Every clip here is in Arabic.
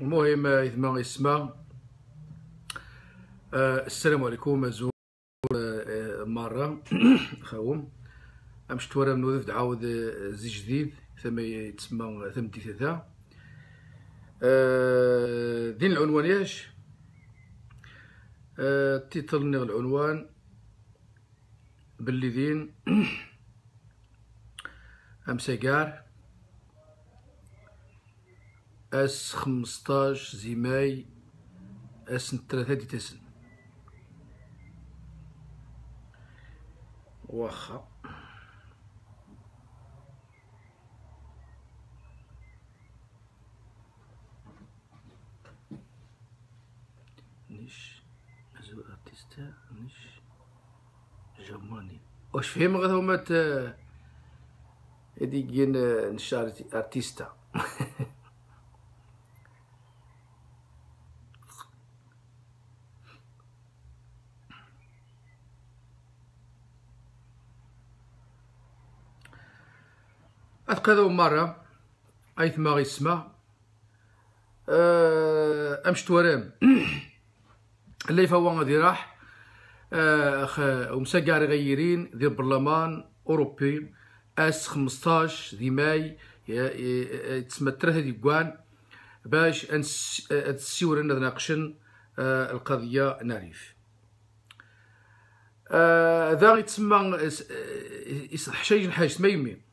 المهم آه، إذ ما يسمى آه، السلام عليكم زور آه، مرة خاوم أمشت من منوذف عاود زي جديد ثم يتسمى ثم تيثاثا آه دين العنوان ياش تيتل نغ العنوان باللي دين أمسيقار اس خمسطاش ماي اس الثلاثة دي تسن واخا نش مازال ارتيستا نش جرماني واش فهم غير هما هذيك نشارتي ارتيستا كذا مرة ما غيسما آه، أمشت ورام اللي فوا غادي راح آه، أخ كاري غيرين ذي البرلمان أوروبي أس 15 ذي ماي تسمى ذي قوان باش أن آه، نناقشن القضية ناريف ذا غيتسمى حشايج الحاج ما يمين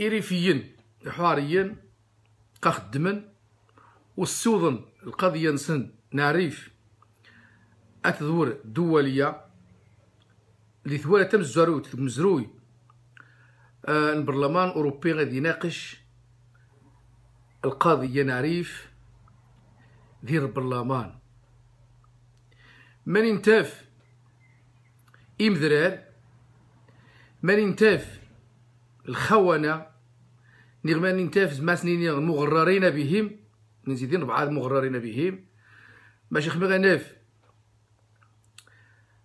إريفيين حواريين قخدمن والسوضن القضية نسن ناريف أتذور دولية اللي ثوالا تم الزروي مزروي آه، البرلمان الأوروبي غادي يناقش القضية ناريف ديال البرلمان من انتاف إمذرال من انتاف الخونة نغمان نتافز ما سنين مغررين بهم نزيدين بعض مغررين بهم ماشي خمي غناف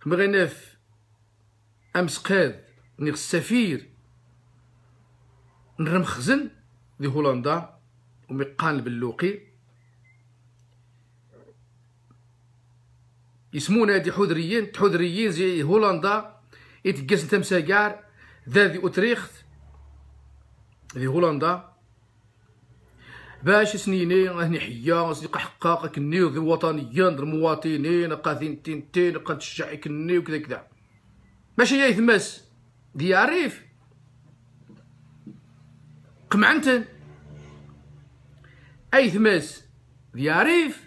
خمي غناف امس قاد نيغ السفير نرمخزن دي هولندا ومقان البلوقي يسمونا دي حذريين حذريين زي هولندا يتقاس نتا ذا دي اوتريخت ذي هولندا باش سنيني راني حيا صديق حقا كني ذي وطنيا مواطنين قاذين تنتين قد الشعي كني وكذا كذا ماشي هي يثمس دي عريف قمعنتن اي ثمس دي عريف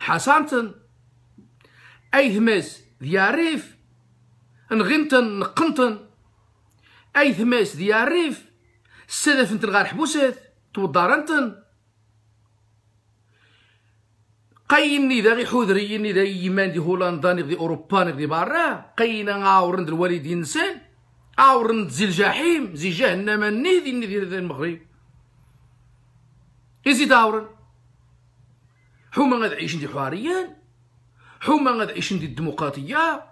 حصانتن اي ثمس دي عريف نغنتن نقنتن اي ثمس دي عريف السادف انت الغار حبوسات توضارنتن قيني ذا غي حوذريني ذا يمان دي هولندا دي اوروبا دي برا قينا غاورند الوالدين انسان عاورند زي الجحيم زي جهنم نيدي نيدي المغرب ازي داورن حوما غاد عيشن دي حواريان حوما غاد عيشن دي الديمقراطيه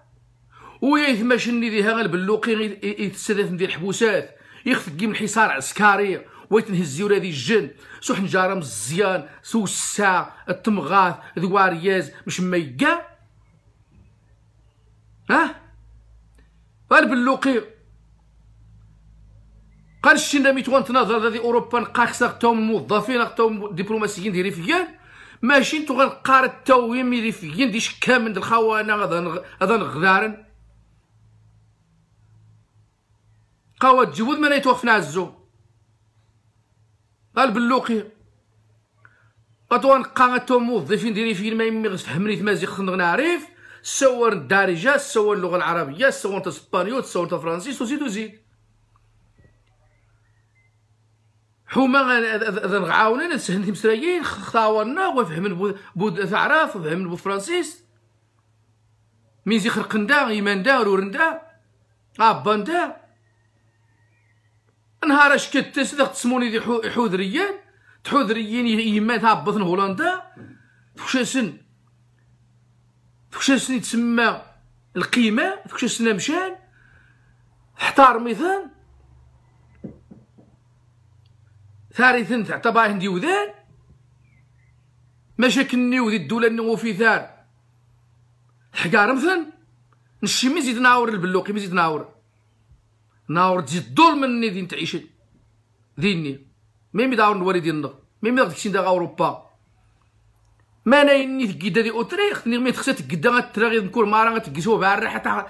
ويثماشن دي هاغ البلوقي يتسدث دي الحبوسات يخفق قيم الحصار عسكري ويتنهز الزيور ذي الجن سو حنجاره مزيان سو الساع التمغاث ذوارياز مش ما يقا ها البلوقي قال الشين ميتوان تناظر ذي اوروبا نقا قتاو الموظفين تاوم الدبلوماسيين ديال ريفيان ماشي نتو غنقارد تاويم ريفيين ديش كامل الخوانه غدا غدا نغدارن قوا من ما يتوقفنا قال باللوقي قطوان قاغتو موظفين ديري فين ما يمي حملي تمازي خندق نعرف سور الدارجة سور اللغة العربية سور تسبانيو سور تفرنسيس وزيد وزيد حوما اذا نعاونين نسهل المسرايين خاورنا وفهم بود, بود تعرف وفهم بود فرانسيس مين زي خرقندا ايمان دا رورندا اباندا نهار اش كنت صدق تسموني دي حوذريين تحوذريين يما هبطن هولندا فكشاسن فكشاسن يتسمى القيمة فكشاسن مشان احتار مثال ثالثا تعتبر هندي وذان مشاكلني وذي الدولة النيو في ثار حقار مثلا نشي مزيد ناور البلوقي مزيد ناور ناور تزيد من ني دين تعيش ديني ميمي داور نوري ديالنا ميمي داك داك اوروبا ما انا ني تقدا دي اوتريخ ني مي تخسر تقدا غترا غير نكون مارا غاتكسو بها الريحه تاع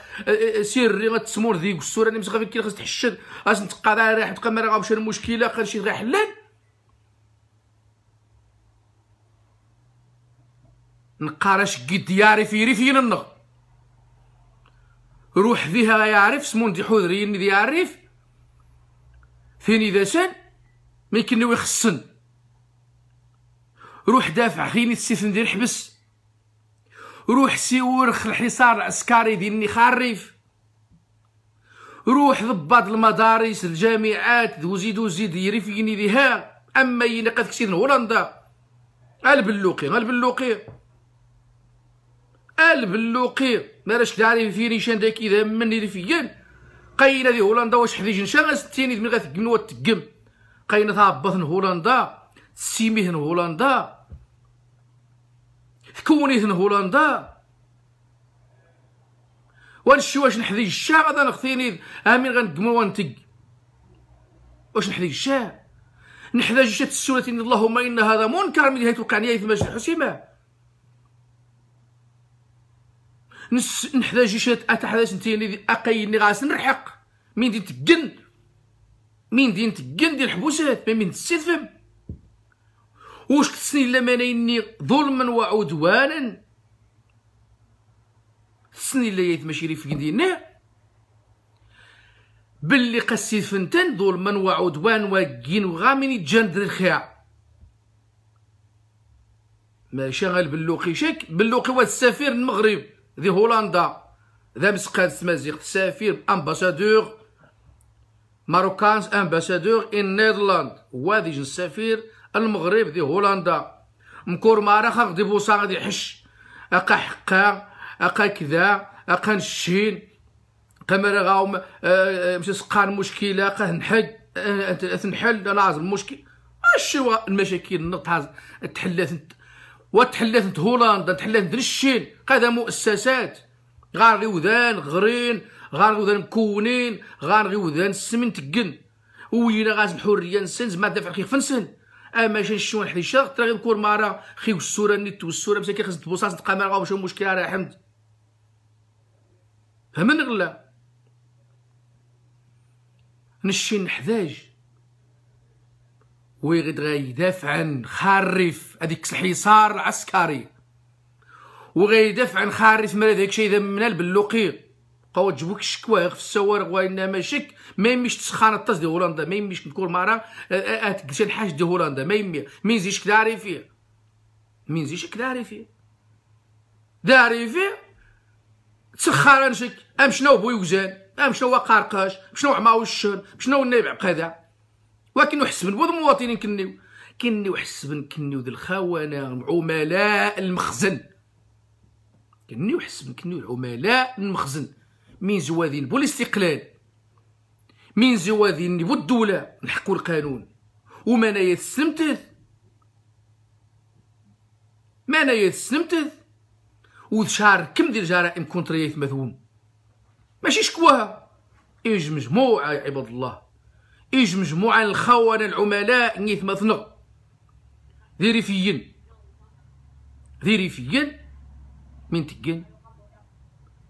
سيري غتسمور دي كسور انا مسخا فيك خاص تحشد اش نتقى بها الريحه تبقى راه غاوش المشكله خا شي غير حلال نقارش قد ياري في ريفين النغ روح فيها يعرف سمون دي حضرين دي يعرف ثاني ذا سن ما يكنو يخصن روح دافع خيني السيسن دي حبس روح سيورخ الحصار العسكري ديالني خريف روح ضباط المدارس الجامعات وزيد وزيد يريفيني ديها اما ينقذ كسيدن هولندا البلوقي البلوقي البلوقي مارش كداري في ريشان داك إذا من ريفيان قاينا دي هولندا واش حديج نشان ستيني إذا من غا تقنوا تقم قاينة تعبطن هولندا سيميهن هولندا تكونيهن هولندا وانشي واش نحذي الشاع هذا نخثيني امين غنقمر وانتق واش نحذي الشاع نحتاج شات السورة اللهم ان هذا منكر من نهاية القعنية في مجلس الحسيمة نس نحتاج شات اتحدث انت اللي اقيني غاس نرحق مين دي تقن مين دي نتقن ديال الحبوسات ما مين تستفهم واش تسني لما نيني ظلما وعدوانا تسني لا يث ماشي في ديالنا باللي قسيت فنتن ظلما وعدوان وكين وغامين يتجندر الخيا ماشي باللوقي شك بلوقي واد المغرب دي هولندا ذا مسقاد سمازيغ سفير امباسادور ماروكانز امباسادور ان نيدرلاند وادي جن سفير المغرب دي هولندا مكور مارا دي بوسا غادي يحش اقا حقا اقا كذا اقا نشين قمر غاوم أه، أه، مشي سقان مشكله اقا أه، نحل تنحل لازم المشكل اشوا المشاكل نطاز تحلات وتحلات نت هولندا تحلات نت الشين قادا مؤسسات غار غيوذان غرين غار غيوذان مكونين غار غيوذان السمن تقن وينا غاز الحريه نسن زعما دافع خيخ نسن اما شي شون حدي شاغ ترى غنكور مارا خي السوره نيت والسوره مساكين خزت بوصاص تقام راه واش مشكلة راه حمد فهمني غلا نشين حداج ويقدر يدافع عن خارف هذيك الحصار العسكري وغيدافع عن خارف مال هذاك الشيء اذا من البلوقي قوا تجبوك الشكوى في السوار وانما شك ما يمش تسخان الطاس ديال هولندا ما يمش نكون مارا آه، آه، آه، تقلش الحاج ديال هولندا ما يمي ما ينزيش كداري فيه ما ينزيش كداري فيه داري فيه تسخان شك ام شنو بويوزان ام شنو قرقاش شنو عماوشن شنو النبع قذا ولكن حسب بعض المواطنين كنيو كنيو حسب كنيو ديال الخونه عملاء المخزن كنيو حسب كنيو عملاء المخزن من زوادين بالاستقلال من زوادين والدوله الدوله القانون وما انا يتسمتث ما انا يتسمتث كم ديال الجرائم كونتريات مثوم ماشي شكواها إيج مجموعه يا عباد الله إيج مجموعة الخونة العملاء نيث مثنو ذيري فيين ذيري فيين من تقين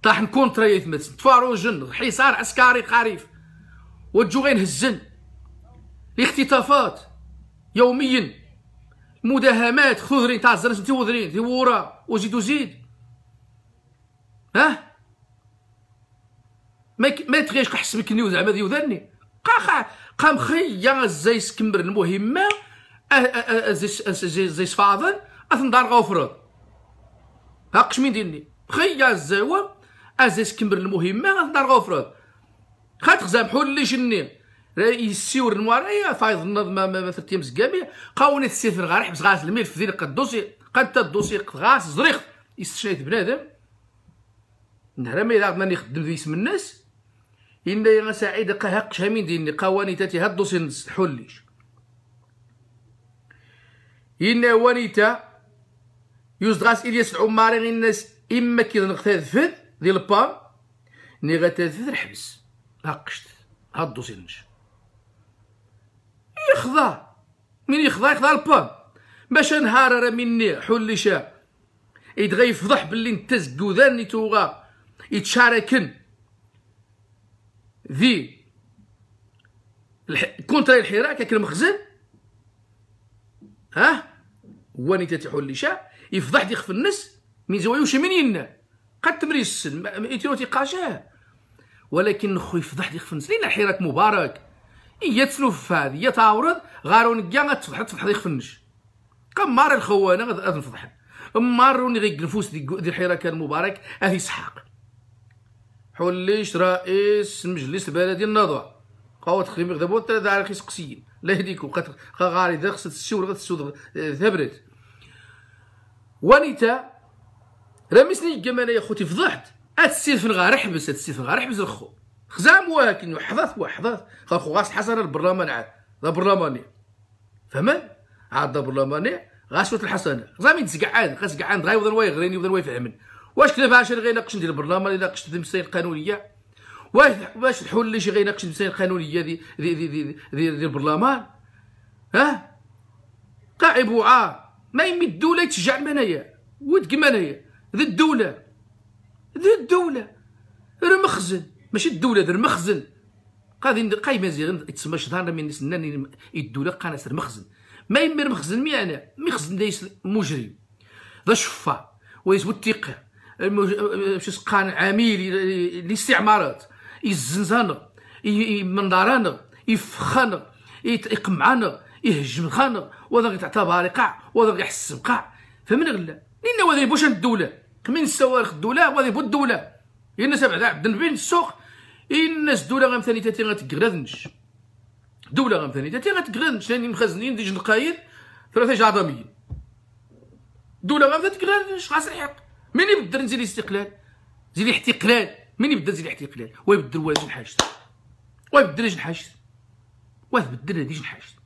طاح تريث يث تفارو جن حصار عسكري خريف وجو غير هزن الاختطافات يوميا مداهمات خذري تاع الزرج انت وذري ذي ورا وزيد وزيد ها ما ما تغيش حسبك نيو زعما ذي وذرني قاخا قام خيا زي سكمبر المهمه أه، أه، أه، زي زي صفاضن اثندار غوفرض هاقش مين ديرني خيا الزاوا زي سكمبر المهمه اثندار غوفرض خات خزام حول لي جني يسيور المواريا فايض النظم ما ايام مزكامي قاوني السيفر غارح حبس غاس الميل في قد الدوسي قد الدوسي غاس زريخ يستشهد بنادم نهرمي راه ماني خدم ذي اسم الناس إن سعيد قهق شامين دين قواني تاتي هدو سنس حليش إن وانيتا يزدغاس إلياس العمارين الناس إما كي نغتذفذ دي البام ني غتذفذ الحبس هقشت هدو سنش يخضع من يخضع يخضع البام باش نهار راه مني حليشا يفضح باللي نتزكو ذا نيتوغا يتشاركن ذي كونتر الحراك المخزن ها هو نتاتيح اللشاء يفضح ديخ في النس من زوايوش منين قد تمريس ايتيرو تيقاشاه ولكن خو يفضح ديخ في النس لان الحراك مبارك هي تسلوف هذه هي تعورض غارون كاع غتفضح تفضح دي خفنش كمار الخوانه غنفضح مارون غير النفوس ديال الحراك المبارك اه اسحاق حليش رئيس مجلس البلدي النضوى قوات خيمي غدا بوت تاع رخيص قسيين لا يهديكم قد غاري دا خصت غا غدا السود ثبرت وانيتا رمسني كما انا يا خوتي فضحت السيف غار احبس في الغار احبس الخو خزام واكن حضث وحضث خو غاس حسن البرلمان عاد ذا برلماني فهمت عاد ذا برلماني غاس الحسنه خزام يتسقعان خاس قعان غايوض نواي غريني وض نواي فهمن واش كتب عشان غيناقش ندير البرلمان يناقش المسائل القانونيه واش واش الحل اللي شي غيناقش المسائل القانونيه دي دي دي دي, دي, دي البرلمان ها قاعب وعار ما يمي الدوله يتشجع المنايا ود منايا ذي الدوله ذي الدوله المخزن ماشي الدوله ذي المخزن قاضي قايمة مزيان يتسمى شطان من الناس الدوله قناه المخزن ما يمي المخزن ميانا مخزن دايس مجرم ذا شفا ويثبت ثقه باش عميل الاستعمارات يزنزانا يمنضرانا يفخانا يقمعانا يهجم خانا وذا غيتعتبر قاع وذا غيحس بقاع فهمنا غلا لان وذا يبوش الدوله كمين الصواريخ الدوله وذا يبو الدوله الناس بعدا عبد النبي السوق إيه الناس دوله غمثاني تاتي غتكرادنش دوله غمثاني تاتي غتكرادنش لان يعني مخزنين ديج القايد ثلاثه جعضميين دوله غمثاني تكرادنش غاس الحق من يبدل نزيد الاستقلال زيد الاحتقلال من يبدل نزيد الاحتقلال ويبدل ولا جن حاجته ويبدل جن حاجته وتبدل هذه جن حاجته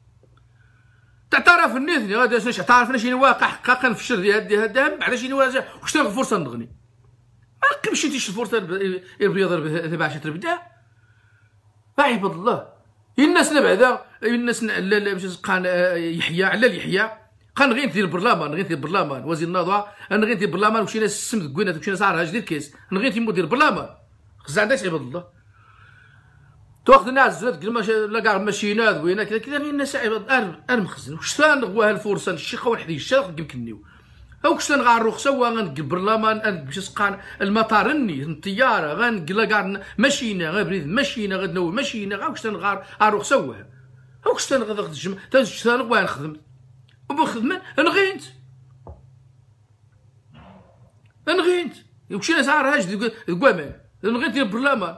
تعترف الناس اللي غادي شنو تعرفنا شنو واقع حقيقه في الشر ديال هذا الدم على شنو واش تاخذ فرصه نغني ما نقبش تيش الفرصه البيض تبع شي تربدا ما عباد الله الناس بعدا الناس باش يحيى على يحيى خان غير ندير برلمان غير ندير برلمان وزير النهضه انا غير ندير برلمان وشينا السم دكوينات وشينا سعرها جديد كيس انا غير ندير برلمان خزا عندك عباد الله تاخذ الناس زاد كلمة لا كاع ماشينات وينا كذا كذا الناس عباد انا مخزن واش تنغوا الفرصه الشيخ وحدي الشيخ يمكننيو او كشتن غنروخ سوا غنقل برلمان غنمشي سقان المطار ني الطياره غنقل كاع ماشينا غنبريد ماشينا غنوي ماشينا غا كشتا نغا الرخصه سوا او كشتن غنخدم تنغوا نخدم وبخدمة انغينت نغينت وكشي ناس عارهاش دقوامان نغينت البرلمان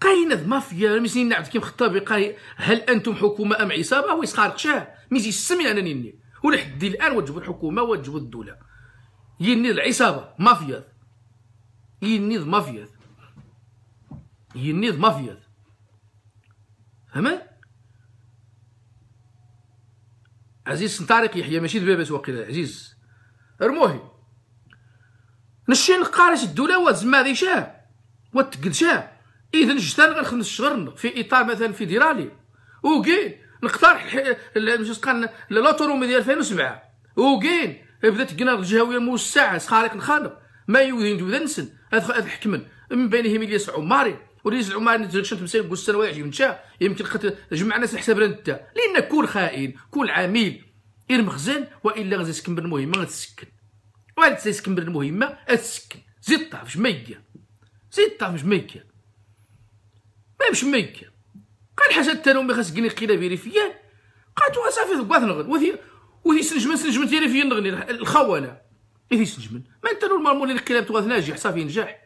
قاينة المافيا مسنين نعبد كيف خطابي قاي هل انتم حكومة ام عصابة ويسخارق شاه ميزي السمي انا نيني ولحد الان وجبوا الحكومة وجبوا الدولة يني العصابة مافيا يني مافيا يني مافيا فهمت عزيز طارق يحيى ماشي دبابات وقيلا عزيز رموهي نشين نقارش الدولة وزما ذي شاه وتقد شاه إذن جتان غنخمس شغرن في إطار مثلا فيدرالي وكي نقترح مش قال لوتورومي ديال 2007 وكين بدات كنا الجهوية موسعة سخارق الخانق ما يودين بدا نسن أدخل حكمن من بينهم الياس عماري ورئيس العمال نتغشى تمثال قول السنوات يمشى يمكن خت جمع ناس حساب انت لان كل خائن كل عميل غير مخزن والا غادي تكمل المهمه غتسكن وعاد تكمل المهمه غتسكن زيد الطاف ما زيد الطاف ما ما يمشي ما يدير قال حسن التنومي خاص كني قيله بيريفيان قالت صافي ثقوات نغل وثي وثي سنجمن سنجمن تيري في نغني الخونه إذا سنجمن ما انت نورمالمون اللي قيله تغاث ناجح صافي نجح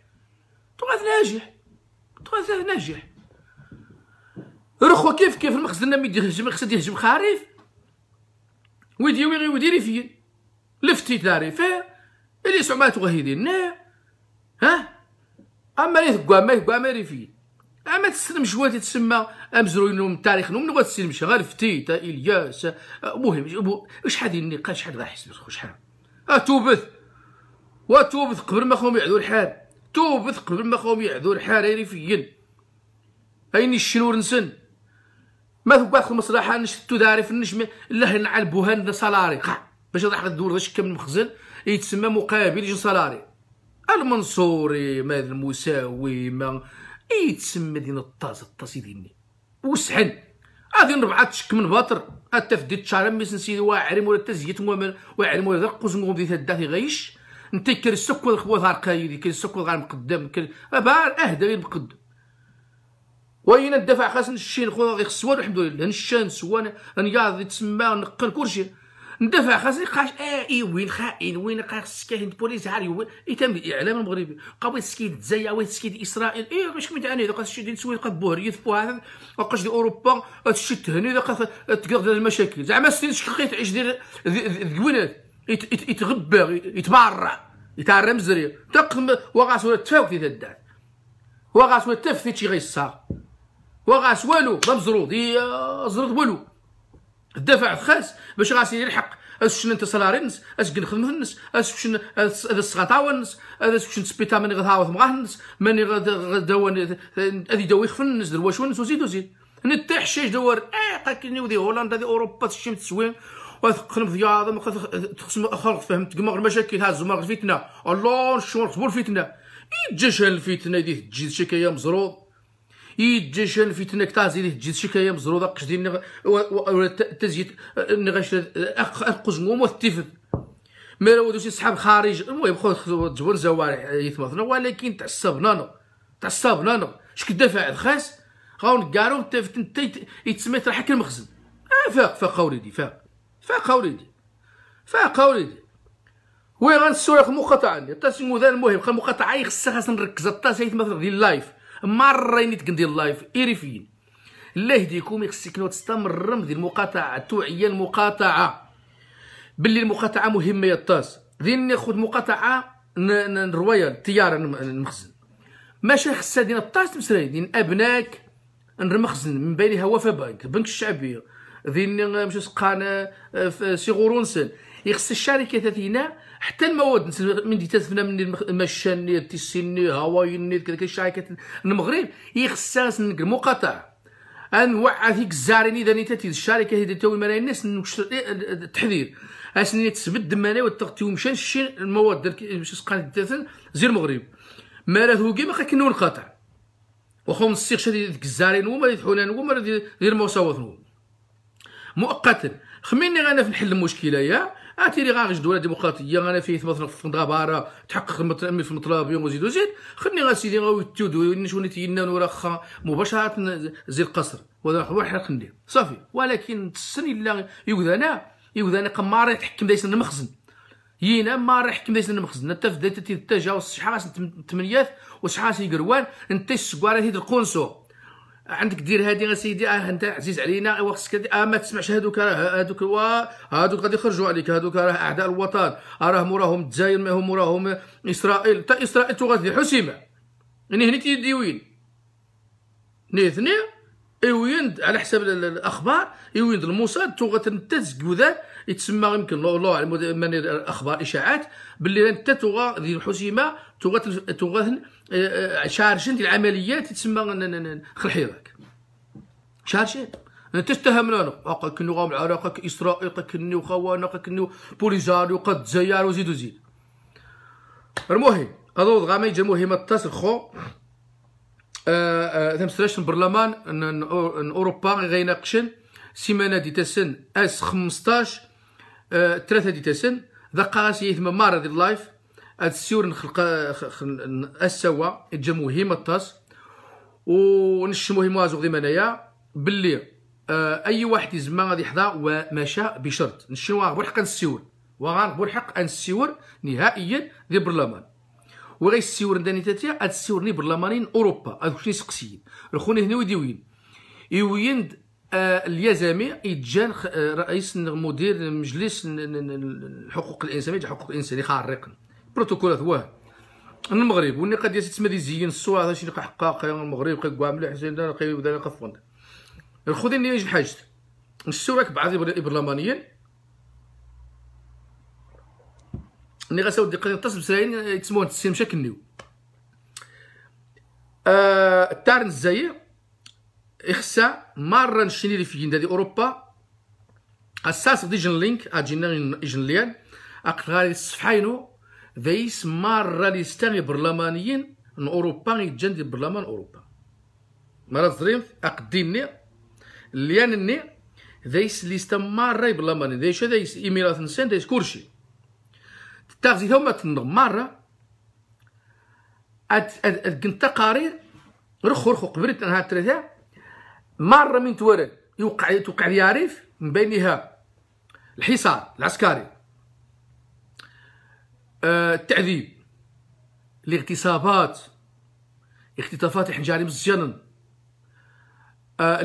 تغاث ناجح ماذا ناجح رخو كيف كيف المخزن مي يهجم خصو يهجم خريف ويدي ويغي ويديري فين لفتي داري فيه اللي سعمات وهيدين ها اما لي تقوا ما يقوا ما ريفين اما تسلمش واتي تسمى امزروين من التاريخ من غادي تسلمش غير فتي تا الياس المهم شحال ديال النقاش شحال غاحس شحال اتوبث واتوبث قبل ما خوهم يعدو الحال توبث قبل ما خوهم يعذو الحريري فين اين الشنور نسن ما ثبات المصلحه نشتو داري في النجم لا نعال بوهان صلاري باش نروح الدور ذا من المخزن يتسمى مقابل يجي صلاري المنصوري ما المساوي ما يتسمى دين الطاز الطاز يديني وسحن هذه ربعة تشك من باطر التفديد شارم ميسن سيدي واعرم ولا تزيت واعرم ولا رقص نقوم ذي تداثي غيش انت السكو السكر خوضار قايدي كير السكو غير مقدم كان بار اهدى مقدم وين الدفع خاص نشي نخوض غير خصوان الحمد لله نشان نسوان نياض تسمى نقل كلشي ندفع خاص قاش اي وين خائن وين قاش كاين بوليس عاري وين يتم الاعلام المغربي قوي سكيد زيا وين سكيد اسرائيل اي واش كنت انا الشيء ديال دين سوي قبور يثبو هذا وقاش دي اوروبا الشيء تهني دوك تقدر المشاكل زعما سنين شقيت عيش ديال الكوينات يتغبى يتبرع يتعرم زري تقم وغاس ولا في الدار وغاس ولا تفتي تشي غيصا وغاس والو ما مزرود آه، زرد والو الدفع خاص باش غاس يلحق اش انت صلاري نس اش كن خدمه نس اش شنو هذا السغطاوه نس هذا باش سبيتا من غثاوه مغاه نس ماني غدوان هذه دوي خفن الناس واش ونس وزيد وزيد نتاح شيش دور اي آه، قاكني ودي هولندا دي اوروبا تشم تسوين وثقل مضياض تخصم اخر فهمت كما المشاكل ها زعما الفتنه الله نشور قبول الفتنه يتجشن الفتنه دي تجي شكايه مزروض يتجشن الفتنه كتا زيد تجي شكايه مزروضه قشدي ولا تزيد نغش آه، نغاش آه، قزموم وتفت ما راودوش صحاب خارج المهم خو تجبر زوار يثمثنا ولكن تعصب نانو تعصب نانو شك دافع الخاص غاون كارو تفتن تيت يتسمى راحك المخزن آه، فاق فاق وليدي فاق فاق اوليدي وي غنسول خا مقاطعه عندي التاسيمو ذا المهم خا مقاطعه خصها خاصها نركز التاسيت مثلا ديال اللايف مرة نيت كندير اللايف ايريفين الله يهديكم خصك تستمر ندير المقاطعه توعية المقاطعه باللي المقاطعه مهمه يا الطاس دين ناخذ مقاطعه الروايه تيار المخزن ماشي خصها ديال الطاس مسراي دين ابناك نرمخزن من بينها وفا بنك بنك الشعبيه ذين آه، مش سقان آه، سي غورونسن يخص الشركه هنا حتى المواد من دي تسفنا من مشاني تيسيني هواي كذا الشركات المغرب يخصها المقاطعه انوع هذيك الزارين اذا نيتاتي الشركه هذه تو مراي الناس التحذير آه، اسني تسبد مانا وتغطيو ومشان الشين المواد مش سقان تاثن زير المغرب ما هو كيما كنو القطع وخو السيخ شادي ديك الزارين هما اللي تحولان هما اللي دير المساواه مؤقتا خميني غانا في الحل المشكله يا اتيري غا غير دوله ديمقراطيه غانا فيه مثلا في الغباره تحقق في المطلب يوم وزيد وزيد خلني غا سيدي غا دوي نشوني تينا نوراخا مباشره زي القصر وهذا واحد صافي ولكن السن الا يوذانا يوذانا قمار يتحكم دايس المخزن ينا ما راح يحكم دايس المخزن انت في دايس تتجاوز شحال 8 وشحال يقروان انت السكوارات القنصو عندك دير هذه اسيدي اه انت عزيز علينا ايوا آه، خصك اه ما تسمعش هذوك راه هذوك هذوك غادي يخرجوا عليك هذوك راه اعداء الوطن آه، راه موراهم الجزائر ما هم موراهم اسرائيل حتى اسرائيل تغادي حسيمه يعني هنا تيديوين نيثني وين على حسب الاخبار وين الموساد تغات انت تزكوذا يتسمى يمكن الله اعلم على الاخبار اشاعات باللي انت تغا ذي الحسيمه شارجين ديال العمليات تسمى خلحيرك شارجين انت تتهمنا اقا كنو غام العراق اسرائيل اقا كنو خوانا كنو بوليزاريو اقا زيار وزيد وزيد المهم غا ما يجي المهم اتصل خو تمسلاش آه، آه، البرلمان ان اوروبا غيناقشن سيمانه آه، دي تسن اس 15 3 دي تسن ذا قاسي ثم مارد لايف هاد السيور نخلق السوا يتجمعو هيما الطاس ونشموا هيما زوغ ديما انايا باللي آه اي واحد يزما غادي يحضر وماشى بشرط نشنو غنبور حق السيور وغنبور حق السيور نهائيا ديال البرلمان وغي السيور داني تاتيا هاد السيور ني برلمانين اوروبا هادوك شي يسقسيين الخوني هنا ويديوين وين يوين آه، اليزامي يتجان آه، رئيس مدير مجلس الحقوق الانسانيه حقوق الانسانيه خارقن بروتوكولات واه المغرب واللي قد يسمى دي زين الصوره هذا شي حقاق المغرب كيقوا مليح حسين انا بدا بدا قفون الخذين لي نجي حاجت نسوراك بعض البرلمانيين اللي غاساود دي قرين تصب سلاين يتسمون مشا كنيو آه تارن الجزائر يخصها مره نشيني في جندا دي اوروبا اساس دي جن لينك اجينا اجن ليان اقرا الصفحينو ذيس مارة ليستاني برلمانيين ان اوروبا يتجند برلمان اوروبا مرة زريمت اقديمني لانني ذيس ليستان مارة برلمانيين ذيش ذيس ايميلات نسان ذيس كلشي تاغزي هما تنض مرة كنت تقارير رخو رخو قبرت انها تريثا مارا من توارد يوقع توقع عريف من بينها الحصار العسكري آه، التعذيب الاغتصابات اختطافات الحنجاري آه، آه، من السجن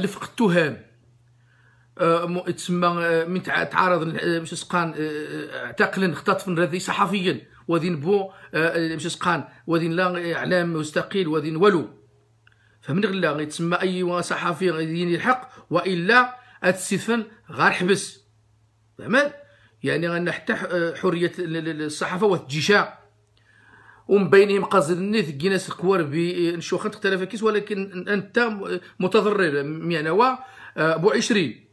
لفق التهم تسمى من تعارض مش سقان اعتقل اختطف رذي صحفيا وذين بو مش سقان وذين لا اعلام مستقيل وذين ولو فمن غلا تسمى اي صحفي غادي يلحق والا السفن غير حبس فهمت يعني غن حتى آه، حريه الصحافه والتجيشه ومن بينهم قاصدني ثقينا سكوار بنشوخة آه، اختلف كيس ولكن انت متضرر يعني هو آه، بو عشرين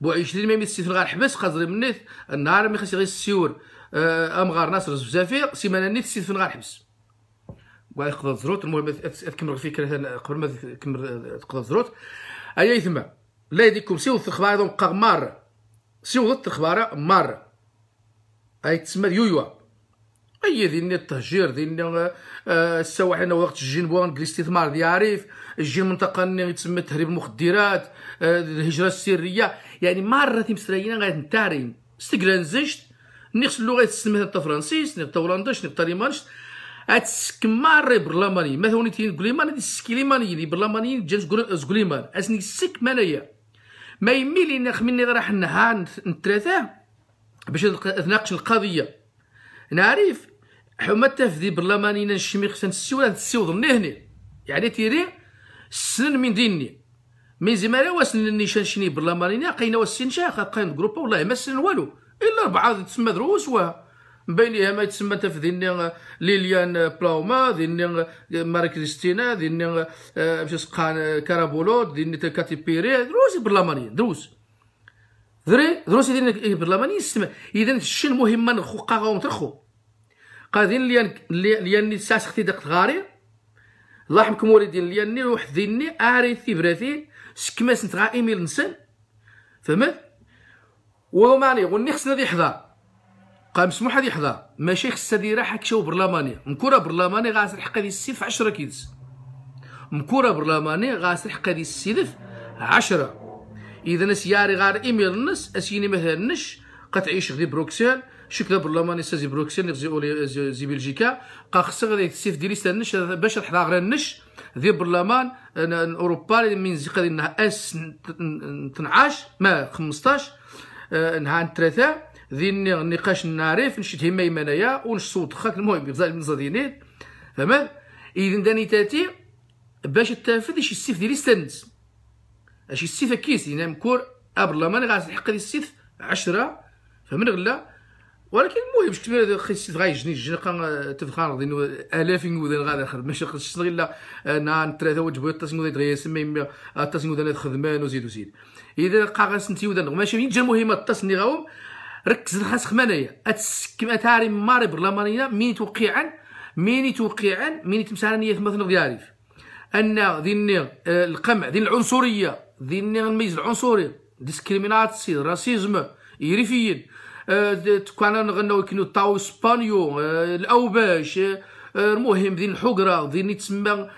بو عشرين ما يمثل غير حبس قصد منيث النهار ما خصني غير السيور امغار ناصر الزفافير سيمانه نيت سيت غير حبس يقضى الزروت المهم تكمل الفكره قبل ما تكمل تقضى الزروت ايا يثما لا يديكم سيو الخبار قمار سيوضت الخبارة مرة هاي تسمى يويوا اي ديني التهجير ذينا آه، السواح انا وقت الجين بوان الاستثمار دي عريف الجين منطقة اللي تسمى تهريب المخدرات آه، الهجرة السرية يعني تيم سرايين غادي نتارين استقلال زيشت نيخس اللغة تسمى تا فرانسيس نيخ تا هولنداش نيخ تا ريمانش هاتسك مارة برلماني مثلا تين قليمان تسكي ليمانيين برلمانيين جان زقليمان اسني سك مانايا ما يميلي نخ مني غير راح نهار نتراثا باش نناقش القضيه نعرف حما تفدي برلماني نشمي خصنا نسيو ظني هني يعني تيري السن من ديني من زمان واش نيشان شني برلمانينا قينا واش السن شاخ قين جروب والله ما سن والو الا اربعه تسمى دروس وها بينها ما تسمى تف ليليان بلاوما ذني ماري كريستينا ذني سقان كارابولوت ذين كاتي بيري دروس برلمانيين دروس ذري دروس ذين برلمانيين يسمى إذن الشن مهمة خو قاغاهم ترخو قاذين ليان ليان نساسختي دقت غاري الله يحمكم والدين لياني روح ذني اري براثي سكماس نتغائمي لنسان نسن فهمت وماني غني خصنا ذي حذار قام مسموح حد يحضر ماشي خص ديرها حكشاو برلماني مكوره برلماني غاسلحق هذه السيف 10 كيلز مكوره برلماني غاسلحق هذه السيف 10 اذا سياري غار ايميل الناس اسيني مهلنش قتعيش غير بروكسل شكل برلماني سازي بروكسل غزي اولي زي بلجيكا قا خصك غادي السيف ديالي نش باش تحضر غير النش ذي برلمان اوروبا من زي اس 12 ما 15 نهار 3 ذي النقاش النارف نشد هما يمانايا صوت خاك المهم غزال من زادينين فهمت اذا داني تاتي باش التافد شي السيف ديالي ستانس اش السيف كيس مكور كور ابرلمان غاس الحق ديال السيف 10 فهمنا غلا ولكن المهم شكون خي السيف غايجني جنقا تفخار الاف نودن غادي نخدم ماشي خص غير انا ثلاثه وجبو تاس نودن دغيا سمي تاس نودن خدمان وزيد وزيد اذا قا غاس ودن ماشي من جا المهمه تاس ني ركز الحسخ منايا اتسكم اتاري ماري برلمانيا مين توقيعا مين توقيعا مين تمسح نية مثل غياريف ان ذين القمع ذين العنصريه ذين الميز العنصري ديسكريميناتسي راسيزم يريفيين آه، تكون غنوا كنو طاو اسبانيو آه، الاوباش آه، المهم ذي الحقره ذي اللي تسمى آه،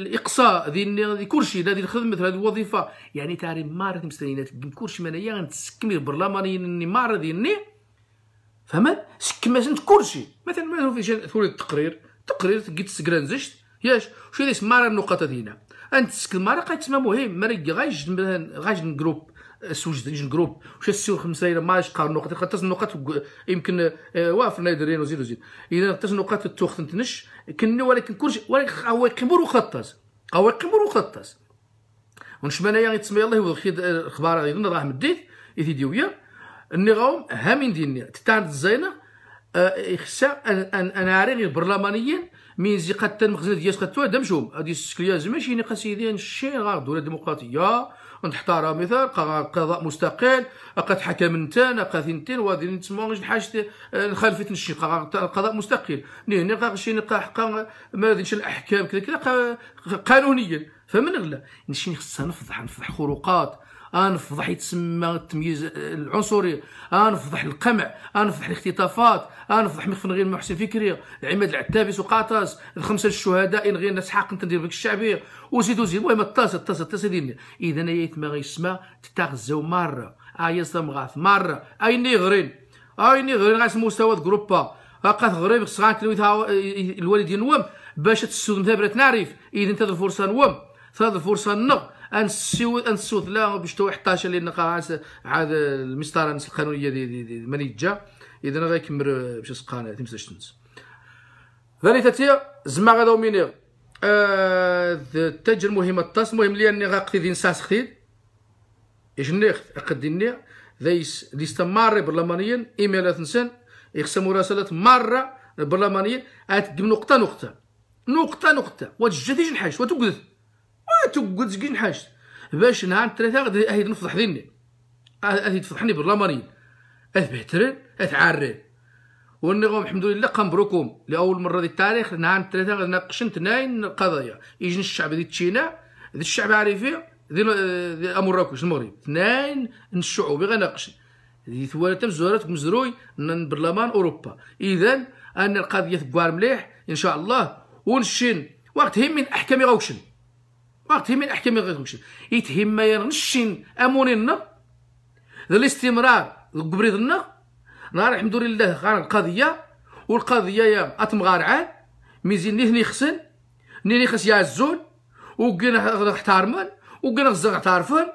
الاقصاء ذي كلشي ذي الخدمه هذه الوظيفه يعني تاري مارد مستنينات كلشي مانيا غنتسكمي البرلمانيين مارد يني فهمت سكماشنت كلشي مثلا ما في ثوري التقرير تقرير تقيت سكران زشت ياش شو اللي مارا النقطه دينا انت سكن راه قايت تسمى مهم راه غايش غايش جروب سوج ديجن جروب واش السيو خمسة إلى ماش قار نقط خاطر تس يمكن آه، وافر نايدر وزيد وزيد إذا تس نقط التوخت نتنش كن ولكن كلش ولكن هو قبر وخطاس هو قبر وخطاس ونشمانا يعني تسمى الله وخيد اخبار آه، ايضا راه مديت اثيديويا اني غاوم هامين ديني تتعرض الزينه آه، يخشى ان ان انا عاري من زي قد تنمخزن ديال قد توا دمشهم هادي السكليا زعما شي نقا ديال الشي غارد ولا ديمقراطيه نحتارى مثال قضاء مستقل قد حكم نتان قا ثنتين وهذه نتسمو غير الحاج نخالفت نشي قضاء مستقل نين قا شي نقا حقا ما الاحكام كذا كذا قانونيا فمن غلا نشي خصها نفضح نفضح خروقات انفضح يتسمى التمييز العنصري انفضح القمع انفضح الاختطافات انفضح مخفن غير محسن فكري العماد العتابي وقاطاس الخمسه الشهداء ان غير ناس حاق تندير بك الشعبيه وزيد وزيد المهم الطاسه الطاسه الطاسه ديالنا اذا ايا ما غيسمى تتغزاو مره ايا غاث مره ايني غرين ايني غرين غاس مستوى جروبا هاقات غريب خصها تلويتها الوالدين نوم باش تسود مثابرة نعرف اذا انت الفرصه نوم هذا الفرصه نغ انسيو انسوث لا باش تو 11 لان عاد المسطره نس القانونيه دي, دي, دي المنيجه اذا غيكمل آه، باش سقانا تمسا شتنس ثالثة زعما غادا أه التاج المهم الطاس المهم لي اني غاقتي دين ساس خديد ني اقديني ليست مار برلمانيين ايميلات نسان يخصم مراسلات مره برلمانيين اتقم نقطه نقطه نقطه نقطه جديد الحاج وتقدث تقعد كين حاجت باش نهار ثلاثة غادي أهي أهي تفضحني ذني أهيد فضحني باللامارين أثبهترن أثعرن والنغم الحمد لله قنبروكم لأول مرة في التاريخ نهار ثلاثة غادي ناقشن تناين القضايا يجي الشعب دي تشينا ذي الشعب عارفي ذي دي مراكش المغرب تناين الشعوب غناقشن دي ثوالا تم زوارات مزروي من برلمان أوروبا إذا أن القضية تبوار مليح إن شاء الله ونشن وقت هم من أحكام غوشن تهمي الاحكام غيركمش يتهمى يرنشين امونينا الاستمرار قبريضنا نهار الحمد لله غار القضيه والقضيه يا اتمغار عاد ميزين نيه نيخسن ني نيخس يا الزون وكنا احترمن وكنا غزاغ تعرفن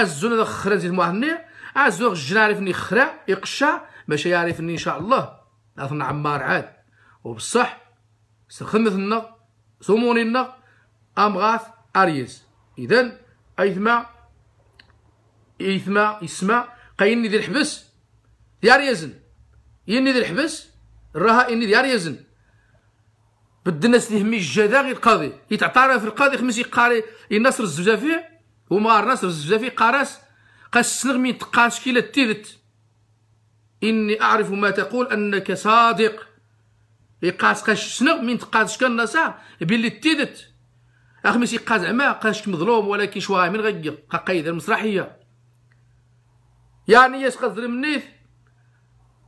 الزون هذا خرا زيد مهني الزون عارفني خرا يقشع باش يعرفني ان شاء الله اثنا عمار عاد وبصح سخمثنا سمونينا امغاث اريز اذا ايثما ايثما يسمى قيني ذي الحبس ذي اريزن يني ذي الحبس راها اني ذي اريزن الناس اللي هم الجدا غير القاضي يتعترف القاضي خمس يقاري ينصر الزفزافي وما نصر الزفزافي قارس قاس سنغ من تقاش كيلا تيرت اني اعرف ما تقول انك صادق يقاس قاش سنغ من تقاش كان بلي باللي تيرت اخ ماشي قا زعما قاش مظلوم ولكن شواه من غير قا قايد المسرحيه يعني اش قصدر منيث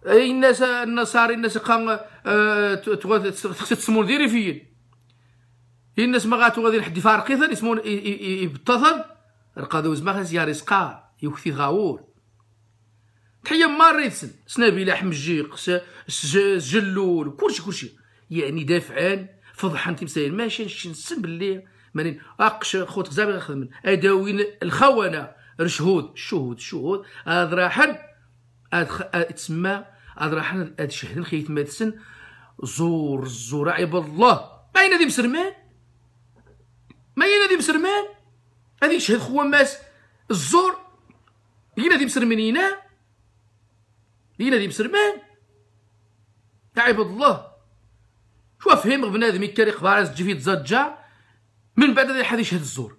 اي الناس النصاري الناس قا أه تسمون ديري فين الناس ما غاتو غادي نحد فارقي ثاني يسمون يبطثن رقادو زما خاص يا رزقا يكثي غاور تحيه ماريتسن سنابيل حمجيق جلول كلشي كلشي يعني دافعان فضحا تمثال ماشي نشنسن باللي منين اقش خوت زابر خدمن اداوين الخونه رشهود الشهود الشهود هاد راحن تسمى هاد راحن هاد شهدن خيت مادسن زور زور عيب الله ما ينادي مسرمان ما ينادي مسرمان هذه شهد خوا ماس الزور ينادي مسرمان هي ينادي مسرمان عباد الله شو فهم بنادم يكري قبارس تجي في من بعد هذا الحديث يشهد الزور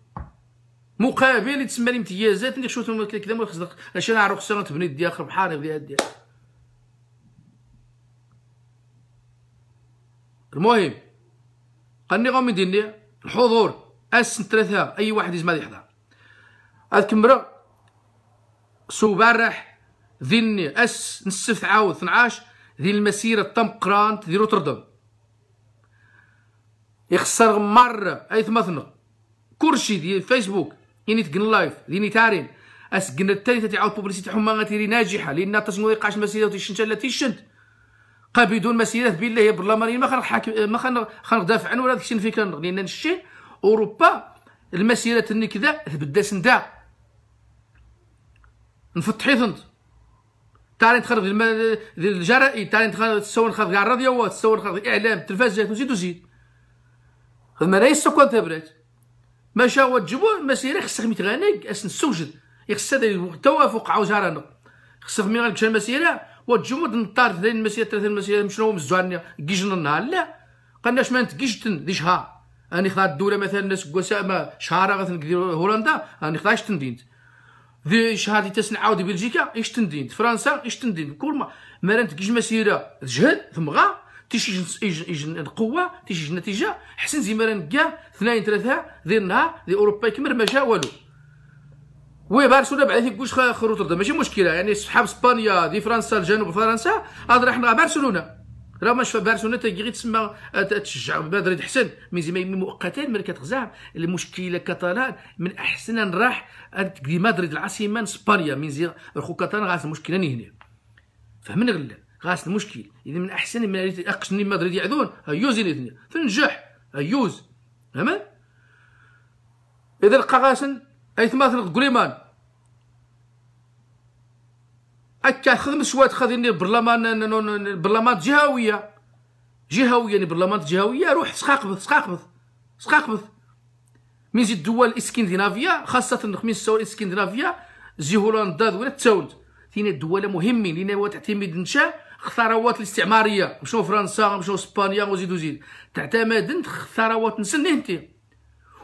مقابل تسمى الامتيازات اللي شفتهم من كذا ما خصك اش انا عرفت تبني دي اخر بحار ديال ديال المهم قالني غامي ندير الحضور اس ثلاثه اي واحد يزما يحضر هاد كمره سوبارح ذني اس نصف عاود 12 ذي المسيره تم قران ذي تردم يخسر مرة اي ثمثنا كلشي ديال فيسبوك يعني تقن لايف ديني تارين اسقنا الثالثه تعاود بوبليسيتي حما غتيري ناجحه لان تسنو يقاش مسيره تيشنت لا قا قابدون مسيره بالله يا برلمانيين ما خان حاكم ما خان دافع عن ولا داكشي اللي فيه لان الشيء اوروبا المسيره اللي كذا تبدا سندا نفتحي ثنت تارين تخرج الجرائد تارين تخرج تصور نخرج على الراديوات تصور نخرج الاعلام التلفازات وزيد وزيد ما لا يستكون ثبرات ماشا وتجبو المسيرة خصك مي تغانق اسن السوجد يخص هذا توافق خص خصك مي غنكش المسيرة وتجمو تنطار ثلاثين المسيرة ثلاثين المسيرة مشنو مزواني كيجن النهار لا قالناش ما نتكيش دي شهر راني خلاص الدولة مثلا الناس كوسا ما شهر غتنكدير هولندا راني خلاص تندينت ذي شهر دي عاود بلجيكا اش تندينت فرنسا اش تندينت كل ما ما رانتكيش مسيرة جهد ثم غا تيجي قوة القوه تيجي نتيجة حسن زمران كاع اثنين ثلاثه ديال النهار ذي اوروبا يكمل ما جا والو وي بارسونا بعد كوش خير رضا ماشي مشكله يعني صحاب اسبانيا دي فرنسا الجنوب فرنسا هاد راه برشلونه راه ما شفا برشلونه غير تسمى آه، تشجع مدريد حسن من زمان مؤقتا ملي كتغزع المشكله كاتالان من احسن نراح مدريد العاصمه اسبانيا من زي الخو كاتالان غاز المشكله هنا فهمني غلال غاس المشكل اذا من احسن من اقشني مدريد يعذون هيوز الاثنين تنجح هيوز فهمت اذا القغاسن اي ثماثل اكا خدم سوات خذيني برلمان برلمان جهويه جهويه يعني برلمان جهويه روح سقاقبث سقاقبث سقاقبث من زيد الدول الاسكندنافيه خاصه من السور الاسكندنافيه زي هولندا ولا تاولت فينا الدول مهمين لان تعتمد نتا الثروات الاستعماريه مشاو فرنسا مشاو اسبانيا وزيد وزيد تعتمد انت الثروات نسني انت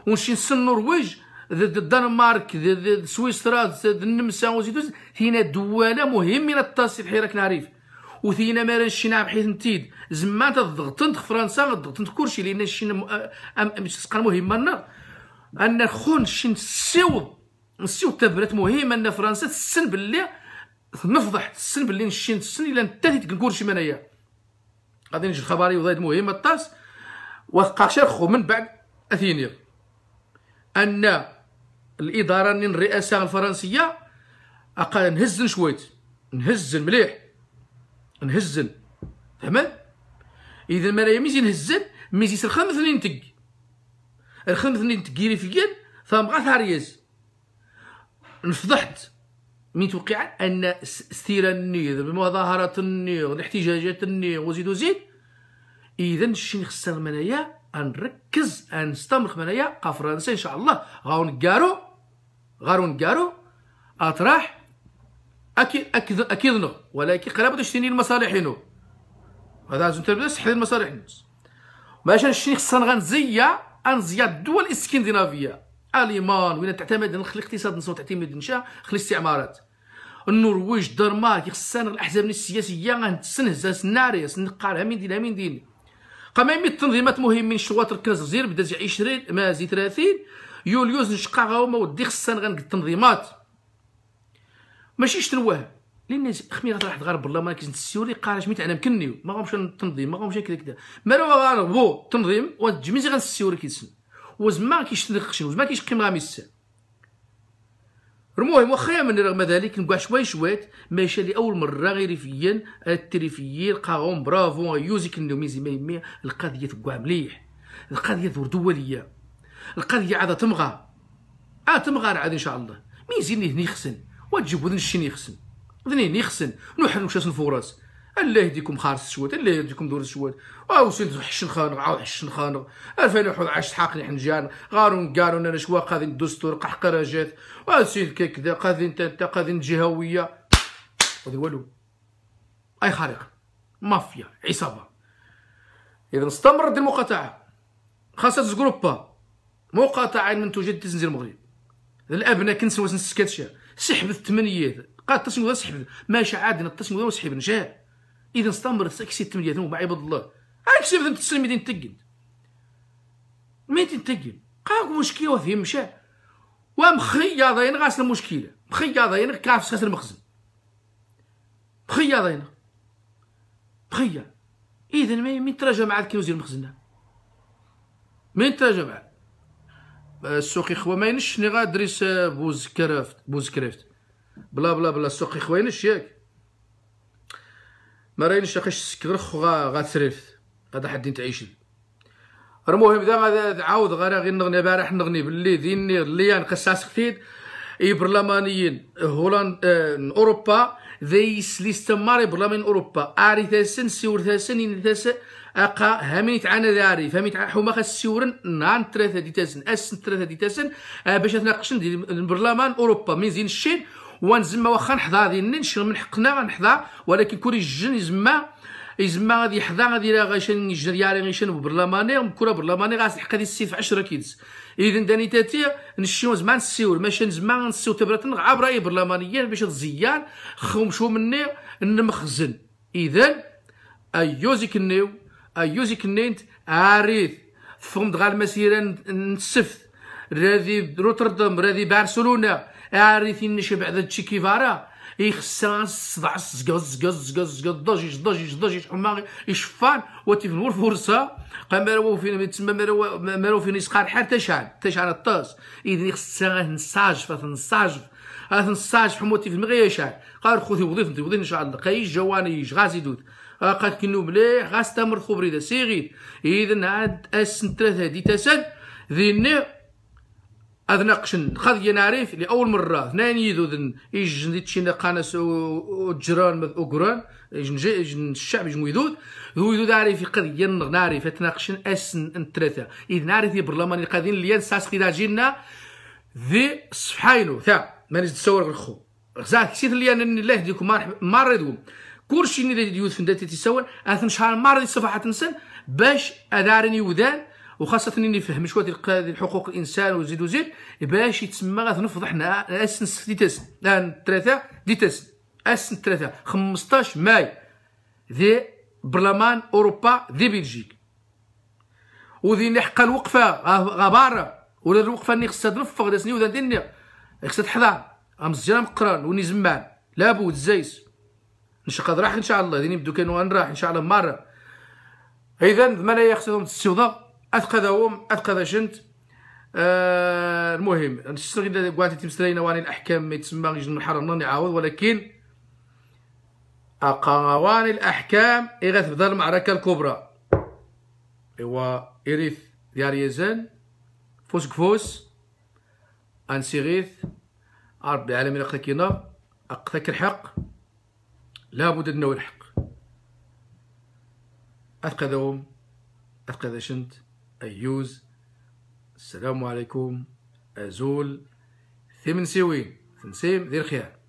ونشي نسن النرويج الدنمارك سويسرا النمسا وزيد وزيد هنا دواله مهمه تصل حراك نعرف وثينا ما رانشينا بحيث نتيد زعما تضغط انت فرنسا ضغطنت كلشي لان الشينا مستقر مهمه لنا ان خون شي نسيو نسيو تبرات مهمه ان فرنسا تسن باللي نفضح السن باللي نشين السن الا نتاتي تكنكور شي منايا غادي نجي الخبري وضايد مهم الطاس وقاشر خو من بعد اثينيا ان الاداره من الرئاسه الفرنسيه اقا نهزن شويت نهزن مليح نهزن فهمت اذا ما يميزي نهزن ميزي الخمس اللي نتق الخمس اللي نتقيري في ثم غا ثاريز نفضحت من توقع ان استير النيض بمظاهره النيض الاحتجاجات النيض وزيد وزيد اذا الشيء خصنا منايا نركز نستمر منايا فرنسا ان شاء الله غنكارو كارو اطراح اكيد اكيد اكيد ولكن قرابه تشتيني المصالح نو هذا لازم تبدا تحل المصالح نو باش الشيء خصنا غنزيا انزيا الدول الاسكندنافيه اليمان وين تعتمد الاقتصاد نصو تعتمد نشا خلي الاستعمارات النرويج الدنمارك خصنا الاحزاب السياسيه غنتسنهز هزا سناري سنقارها من دين من دين قام من التنظيمات مهمين شوات كنز زير بدا 20 مازي 30 يوليوز نشقا وما ودي خصنا غنقد التنظيمات ماشي شتنواه لان خمي راح غير الله ما كنت السيوري قارش ميت انا مكنيو ما غنمشي التنظيم ما غنمشي كذا كذا ما راه غنربو التنظيم وتجميزي غنسيوري كيسن وزما كيشتنقش وزما كيشقي ما المهم واخا من رغم ذلك نقع شوي شوي ماشي لاول مره فيا التريفيي لقاهم برافو يوزيك النوميزي مي مي القضيه تقع مليح القضيه دور دوليه القضيه عاد تمغى اه تمغى عاد ان شاء الله مين زيني هني خسن وتجيب وذن الشين يخسن ذنين يخسن نوحل وشاس الفرص الله يهديكم خارس الشوات الله يهديكم دور الشوات آه، او آه، سيد حشن خانق عاو حشن خانق 2011 حاقني حنجان غارون قالوا انا شوا قاذي الدستور قحقراجات او سيد كذا قاذي انت قاذي الجهويه هذا والو اي خارق مافيا عصابه اذا استمرت المقاطعه خاصة جروبا مقاطعة من توجد تنزيل المغرب الابناء كنسوا سكاتشا سحبت ثمانيات قاد تسنقوا سحبت ماشي عادي نطسنقوا سحبت نجاه اذا استمرت سكسي التمديه ثم عباد الله اكسي مثلا تسلم يدين تقل مين تنتقل قاك مشكله وفيه مشى ومخيا ضاين غاس المشكله مخيا ضاين كاف المخزن مخيا مخيا اذا مين تراجع مع وزير المخزن مين تراجع مع السوق اخوه ما ينش ني بوز كرافت بوز كرافت بلا بلا بلا السوق اخوه ينش ياك ما راينش غاش سكر خو غاتسرف غادا حدين تعيش المهم دا غادا عاود غير غير نغني بارح نغني باللي ديني اللي قصاص خفيت اي برلمانيين آه اوروبا ذي ماري آه، برلمان اوروبا اري ثاسن سيور ثاسن اقا هميت تعانا داري فهميت عن حوما خاص سيورن نان ثلاثه دي تاسن اسن ثلاثه دي تاسن باش تناقشن دي البرلمان اوروبا من زين الشين ونزم واخا نحضر غادي ننشر من حقنا نحضر ولكن كوري الجن يزما يزما غادي يحضر غادي راه غيشن جرياري غيشن برلماني مكره برلماني غاسحق هذه السيف 10 كيدز اذا داني تاتي نشيو زعما نسيو ماشي زعما نسيو تبرات عبر راهي برلمانيا باش تزيان خمشو مني نمخزن اذا ايوزيك نيو ايوزيك نينت عريض فهمت غا المسيره نسفت راذي روتردام راذي برشلونه عارفين شي بعدا تشي كيفارا يخصها الصدع الزقا الزقا الزقا الزقا الضجيج الضجيج الضجيج حما يشفان وتي في فرصة قال مالو فين تسمى مالو مارو فين يسقار حتى تشعل تشعل الطاس إذن يخصها نصاجف تنصاجف تنصاجف حموتي في المغيا يشعل قال خوتي وظيفتي وظيفتي إن شاء الله قاي جواني غازي دود قال كنو مليح غاستمر خبري ذا سيغيد اذا عاد أسن ثلاثة دي تسد ذي اذنا خذ يناريف لاول مره اثنين يذو ذن يجن دي تشينا قانس وجران مذ اوكران يجن الشعب يجن ويذود ذو يذود في قد ينغ ناريف اتناقشن اسن انترثا اذ ناريف في برلمان القادم ليان ساس قيدا جينا ذي صفحاينو ثا مانيش تصور الخو غزات كسيت ليان ان الله يهديكم مرضكم كورشي اللي ديوث فندتي تيساول اثن شهر مارد صفحة نسن باش ادارني وذان وخاصه اني يفهم شويه ديال حقوق الانسان وزيد وزيد باش يتسمى غنفضح حنا اسن ديتاس ثلاثه ديتس اسن ثلاثه 15 ماي ذي برلمان اوروبا ذي بلجيك وذي حق الوقفه غبار ولا الوقفه اللي خصها تنفض سنين ولا دني خصها تحضر غمزجره مقران وني زمان لابو الزايس نشقد راح ان شاء الله ديني بدو كانوا راح ان شاء الله مره اذا ما لا يخصهم تستوضب اثقذهم اثقذ جنت آه المهم نستغل قواتي تمسلينا واني الاحكام ما يتسمى يجن نحرمنا عاوض ولكن اقواني الاحكام يغتبدا المعركه الكبرى ايوا اريث ديال يزن فوس كفوس انسيغيث رب العالمين اقتكينا اقتك الحق لابد انه الحق اثقذهم اثقذ شنت أيوز السلام عليكم أزول ثمن سوين نسيم ذي الخيار